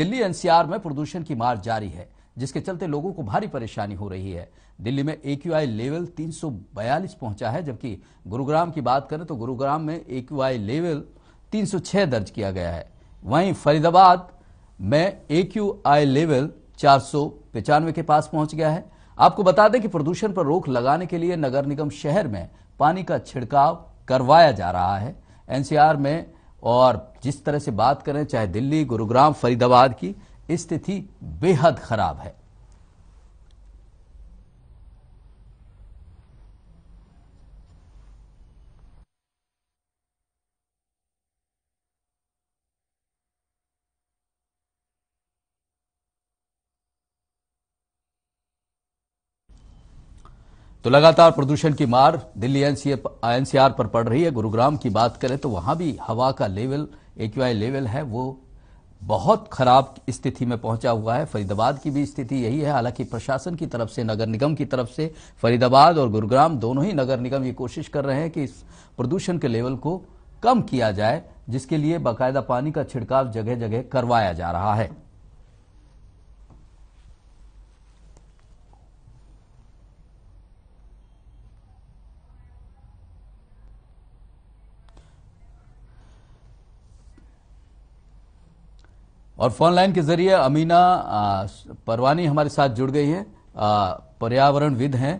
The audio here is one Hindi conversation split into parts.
दिल्ली एनसीआर में प्रदूषण की मार जारी है जिसके चलते लोगों को भारी परेशानी हो रही है दिल्ली में ए लेवल 342 पहुंचा है जबकि गुरुग्राम की बात करें तो गुरुग्राम में ए लेवल 306 दर्ज किया गया है वहीं फरीदाबाद में ए लेवल चार के पास पहुंच गया है आपको बता दें कि प्रदूषण पर रोक लगाने के लिए नगर निगम शहर में पानी का छिड़काव करवाया जा रहा है एनसीआर में और जिस तरह से बात करें चाहे दिल्ली गुरुग्राम फरीदाबाद की स्थिति बेहद खराब है तो लगातार प्रदूषण की मार दिल्ली एनसीआर पर पड़ रही है गुरुग्राम की बात करें तो वहां भी हवा का लेवल एक्यूआई लेवल है वो बहुत खराब स्थिति में पहुंचा हुआ है फरीदाबाद की भी स्थिति यही है हालांकि प्रशासन की तरफ से नगर निगम की तरफ से फरीदाबाद और गुरुग्राम दोनों ही नगर निगम ये कोशिश कर रहे हैं कि इस प्रदूषण के लेवल को कम किया जाए जिसके लिए बाकायदा पानी का छिड़काव जगह जगह करवाया जा रहा है और फोन लाइन के जरिए अमीना परवानी हमारे साथ जुड़ गई है पर्यावरणविद हैं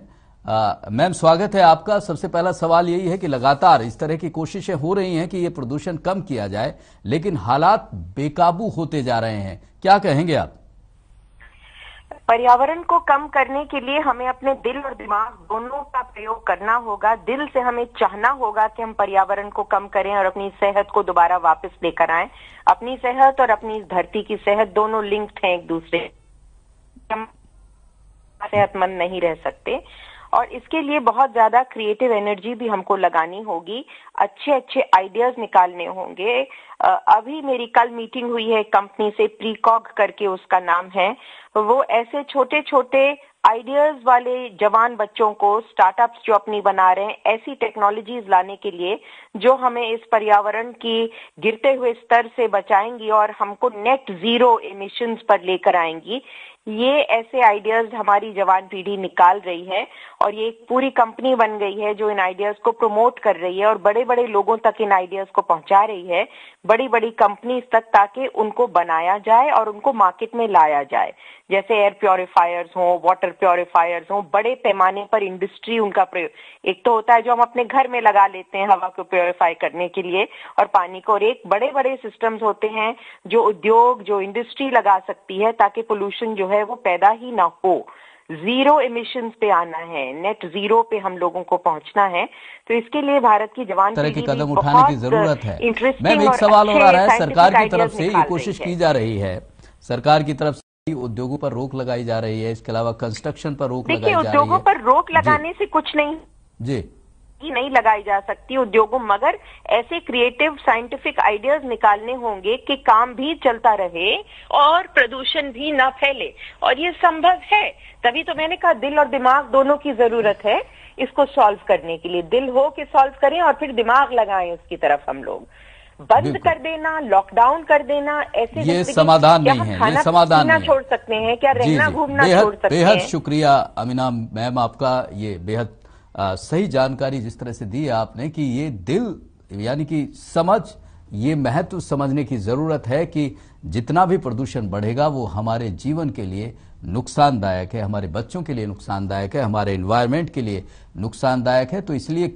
मैम स्वागत है आपका सबसे पहला सवाल यही है कि लगातार इस तरह की कोशिशें हो रही हैं कि ये प्रदूषण कम किया जाए लेकिन हालात बेकाबू होते जा रहे हैं क्या कहेंगे आप पर्यावरण को कम करने के लिए हमें अपने दिल और दिमाग दोनों का प्रयोग करना होगा दिल से हमें चाहना होगा कि हम पर्यावरण को कम करें और अपनी सेहत को दोबारा वापस लेकर आए अपनी सेहत और अपनी धरती की सेहत दोनों लिंक्ड हैं एक दूसरे हम सेहतमंद नहीं रह सकते और इसके लिए बहुत ज्यादा क्रिएटिव एनर्जी भी हमको लगानी होगी अच्छे अच्छे आइडियाज निकालने होंगे अभी मेरी कल मीटिंग हुई है कंपनी से प्रीकॉग करके उसका नाम है वो ऐसे छोटे छोटे आइडियाज वाले जवान बच्चों को स्टार्टअप्स जो अपनी बना रहे हैं ऐसी टेक्नोलॉजीज लाने के लिए जो हमें इस पर्यावरण की गिरते हुए स्तर से बचाएंगी और हमको नेट जीरो इमिशंस पर लेकर आएंगी ये ऐसे आइडियाज हमारी जवान पीढ़ी निकाल रही है और ये एक पूरी कंपनी बन गई है जो इन आइडियाज को प्रमोट कर रही है और बड़े बड़े लोगों तक इन आइडियाज को पहुंचा रही है बड़ी बड़ी कंपनीज तक ताकि उनको बनाया जाए और उनको मार्केट में लाया जाए जैसे एयर प्योरीफायर्स हों वाटर प्योरीफायर्स हों बड़े पैमाने पर इंडस्ट्री उनका प्रयोग एक तो होता है जो हम अपने घर में लगा लेते हैं हवा को प्योरीफाई करने के लिए और पानी को और एक बड़े बड़े सिस्टम्स होते हैं जो उद्योग जो इंडस्ट्री लगा सकती है ताकि पोल्यूशन जो है वो पैदा ही ना हो जीरो इमिशन पे आना है नेट जीरो पे हम लोगों को पहुंचना है तो इसके लिए भारत की जवान तरह के कदम उठाने की जरूरत है मैम एक सवाल और आ रहा है सरकार की तरफ से ये कोशिश की जा रही है सरकार की तरफ से उद्योगों पर रोक लगाई जा रही है इसके अलावा कंस्ट्रक्शन पर रोक लगाई जा रही है उद्योगों पर रोक लगाने से कुछ नहीं जी की नहीं लगाई जा सकती उद्योगों मगर ऐसे क्रिएटिव साइंटिफिक आइडियाज निकालने होंगे कि काम भी चलता रहे और प्रदूषण भी ना फैले और ये संभव है तभी तो मैंने कहा दिल और दिमाग दोनों की जरूरत है इसको सॉल्व करने के लिए दिल हो कि सॉल्व करें और फिर दिमाग लगाएं उसकी तरफ हम लोग बंद कर देना लॉकडाउन कर देना ऐसे ये समाधान नहीं है ये समाधान नहीं छोड़ सकते हैं क्या रहना घूमना छोड़ सकते हैं बेहद शुक्रिया अमीना मैम आपका ये बेहद सही जानकारी जिस तरह से दी आपने कि ये दिल यानी कि समझ ये महत्व समझने की जरूरत है कि जितना भी प्रदूषण बढ़ेगा वो हमारे जीवन के लिए नुकसानदायक है हमारे बच्चों के लिए नुकसानदायक है हमारे इन्वायरमेंट के लिए नुकसानदायक है तो इसलिए